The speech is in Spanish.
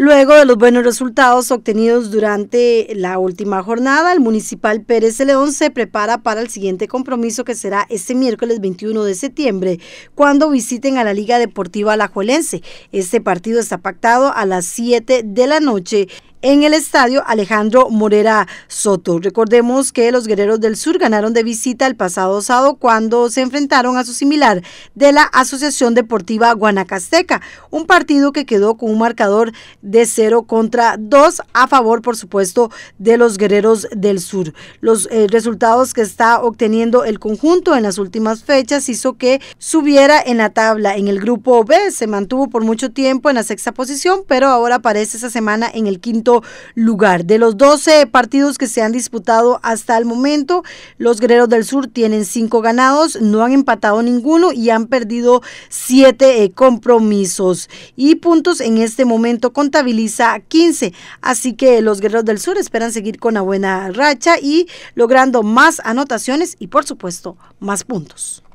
Luego de los buenos resultados obtenidos durante la última jornada, el Municipal Pérez León se prepara para el siguiente compromiso que será este miércoles 21 de septiembre, cuando visiten a la Liga Deportiva Alajuelense. Este partido está pactado a las 7 de la noche en el estadio Alejandro Morera Soto. Recordemos que los Guerreros del Sur ganaron de visita el pasado sábado cuando se enfrentaron a su similar de la Asociación Deportiva Guanacasteca, un partido que quedó con un marcador de 0 contra 2 a favor, por supuesto, de los Guerreros del Sur. Los eh, resultados que está obteniendo el conjunto en las últimas fechas hizo que subiera en la tabla. En el grupo B se mantuvo por mucho tiempo en la sexta posición, pero ahora aparece esa semana en el quinto lugar. De los 12 partidos que se han disputado hasta el momento, los Guerreros del Sur tienen 5 ganados, no han empatado ninguno y han perdido 7 eh, compromisos. Y puntos en este momento contabiliza 15. Así que los Guerreros del Sur esperan seguir con la buena racha y logrando más anotaciones y por supuesto más puntos.